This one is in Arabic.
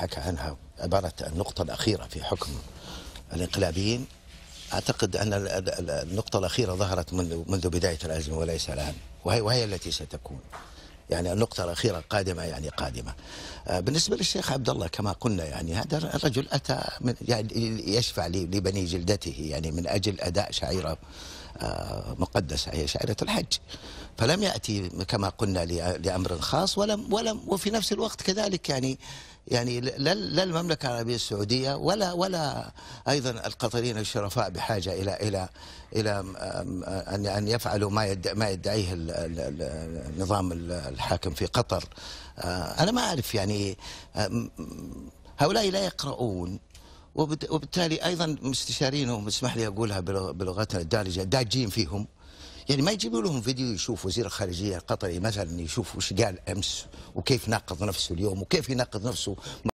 حكى عنها عبارة النقطة الأخيرة في حكم الانقلابيين أعتقد أن النقطة الأخيرة ظهرت منذ, منذ بداية الأزمة وليس الآن وهي, وهي التي ستكون يعني النقطة الأخيرة قادمة يعني قادمة آه، بالنسبة للشيخ عبد الله كما قلنا يعني هذا الرجل أتى من يعني يشفع لبني جلدته يعني من أجل أداء شعيرة مقدسة هي شعيرة الحج فلم يأتي كما قلنا لأمر خاص ولم ولم وفي نفس الوقت كذلك يعني يعني لا المملكة العربية السعودية ولا ولا أيضا القطريين الشرفاء بحاجة إلى إلى إلى أن أن يفعلوا ما ما يدعيه النظام الحاكم في قطر آه، أنا ما أعرف يعني هؤلاء لا يقرؤون وبالتالي ايضا مستشارينهم اسمح لي اقولها بلغتنا الدارجه داجين فيهم يعني ما يجيبوا لهم فيديو يشوف وزير الخارجيه القطري مثلا يشوف وش قال امس وكيف ناقض نفسه اليوم وكيف يناقض نفسه